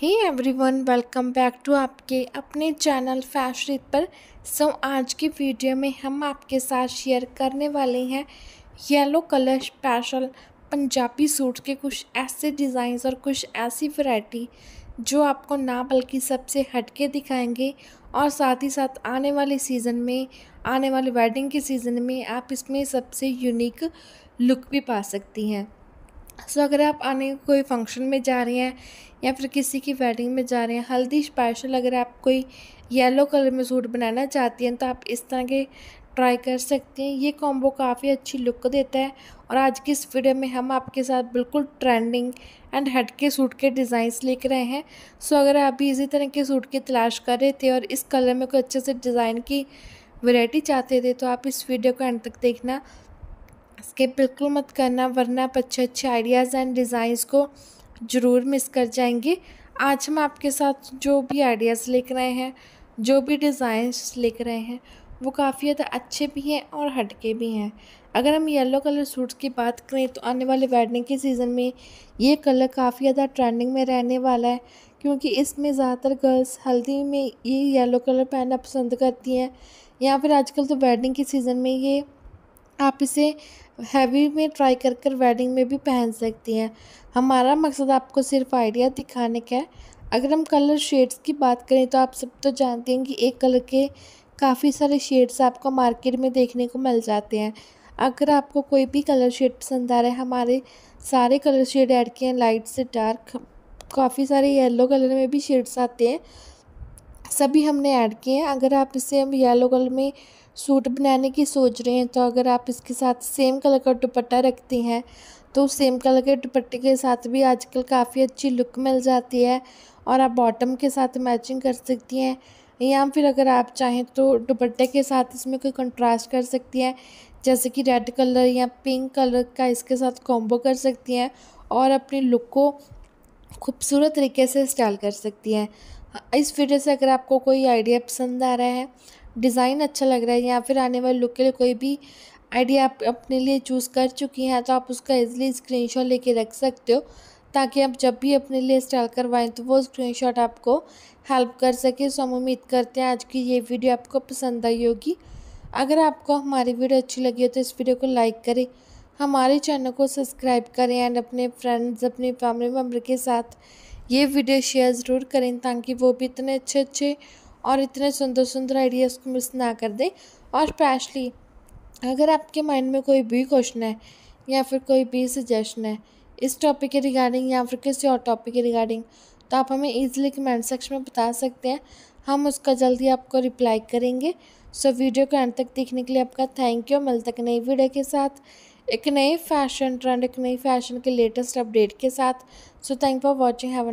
hey everyone welcome back to आपके अपने channel फैशरित पर सो आज की वीडियो में हम आपके साथ शेयर करने वाले हैं yellow colour special Punjabi suit के कुछ ऐसे डिज़ाइंस और कुछ ऐसी वैरायटी जो आपको ना बल्कि सबसे हटके दिखाएंगे और साथ ही साथ आने वाले सीज़न में आने वाले वेडिंग के सीज़न में आप इसमें सबसे यूनिक लुक भी पा सकती हैं सो अगर आप आने कोई फंक्शन में जा रहे हैं या फिर किसी की वेडिंग में जा रहे हैं हल्दी स्पेशल अगर आप कोई येलो कलर में सूट बनाना चाहती हैं तो आप इस तरह के ट्राई कर सकते हैं ये कॉम्बो काफ़ी अच्छी लुक देता है और आज की इस वीडियो में हम आपके साथ बिल्कुल ट्रेंडिंग एंड हट के सूट के डिज़ाइंस लेकर आए हैं सो अगर आप भी इसी तरह के सूट की तलाश कर रहे थे और इस कलर में कोई अच्छे से डिज़ाइन की वैरायटी चाहते थे तो आप इस वीडियो को एंड तक देखना स्किप बिल्कुल मत करना वरना आप अच्छे अच्छे आइडियाज़ एंड डिज़ाइंस को ज़रूर मिस कर जाएंगे आज हम आपके साथ जो भी आइडियाज़ लिख रहे हैं जो भी डिज़ाइंस लिख रहे हैं वो काफ़ी ज़्यादा अच्छे भी हैं और हटके भी हैं अगर हम येलो कलर सूट्स की बात करें तो आने वाले वेडिंग के सीज़न में ये कलर काफ़ी ज़्यादा ट्रेंडिंग में रहने वाला है क्योंकि इसमें ज़्यादातर गर्ल्स हल्दी में ये येलो कलर पहनना पसंद करती हैं या फिर आजकल तो वेडिंग के सीज़न में ये आप इसे हैवी में ट्राई कर कर वेडिंग में भी पहन सकती हैं हमारा मकसद आपको सिर्फ आइडिया दिखाने का है अगर हम कलर शेड्स की बात करें तो आप सब तो जानते हैं कि एक कलर के काफ़ी सारे शेड्स आपको मार्केट में देखने को मिल जाते हैं अगर आपको कोई भी कलर शेड पसंद आ रहा है हमारे सारे कलर शेड ऐड किए हैं लाइट से डार्क काफ़ी सारे येलो कलर में भी शेड्स आते हैं सभी हमने ऐड किए हैं अगर आप इसे हम येलो कलर में सूट बनाने की सोच रहे हैं तो अगर आप इसके साथ सेम कलर का दुपट्टा रखती हैं तो सेम कलर के दुपट्टे के साथ भी आजकल काफ़ी अच्छी लुक मिल जाती है और आप बॉटम के साथ मैचिंग कर सकती हैं या फिर अगर आप चाहें तो दुपट्टे के साथ इसमें कोई कंट्रास्ट कर सकती हैं जैसे कि रेड कलर या पिंक कलर का इसके साथ कॉम्बो कर सकती हैं और अपनी लुक को खूबसूरत तरीके से स्टाइल कर सकती हैं हाँ, इस वीडियो से अगर आपको कोई आइडिया पसंद आ रहा है डिज़ाइन अच्छा लग रहा है या फिर आने वाले लुक के लिए कोई भी आइडिया आप अपने लिए चूज़ कर चुकी हैं तो आप उसका इजीली स्क्रीनशॉट लेके रख सकते हो ताकि आप जब भी अपने लिए स्टाइल करवाएं तो वो स्क्रीनशॉट आपको हेल्प कर सके सो हम उम्मीद करते हैं आज की ये वीडियो आपको पसंद आई होगी अगर आपको हमारी वीडियो अच्छी लगी हो तो इस वीडियो को लाइक करें हमारे चैनल को सब्सक्राइब करें एंड अपने फ्रेंड्स अपने फैमिली मेम्बर के साथ ये वीडियो शेयर ज़रूर करें ताकि वो भी इतने अच्छे अच्छे और इतने सुंदर सुंदर आइडियाज़ को मिस ना कर दें और स्पेशली अगर आपके माइंड में कोई भी क्वेश्चन है या फिर कोई भी सजेशन है इस टॉपिक के रिगार्डिंग या फिर किसी और टॉपिक के रिगार्डिंग तो आप हमें ईजिली कमेंट सेक्शन में बता सकते हैं हम उसका जल्दी आपको रिप्लाई करेंगे सो वीडियो को एंड तक देखने के लिए आपका थैंक यू है एक नई वीडियो के साथ एक नए फैशन ट्रेंड एक नई फैशन के लेटेस्ट अपडेट के साथ so thank for watching have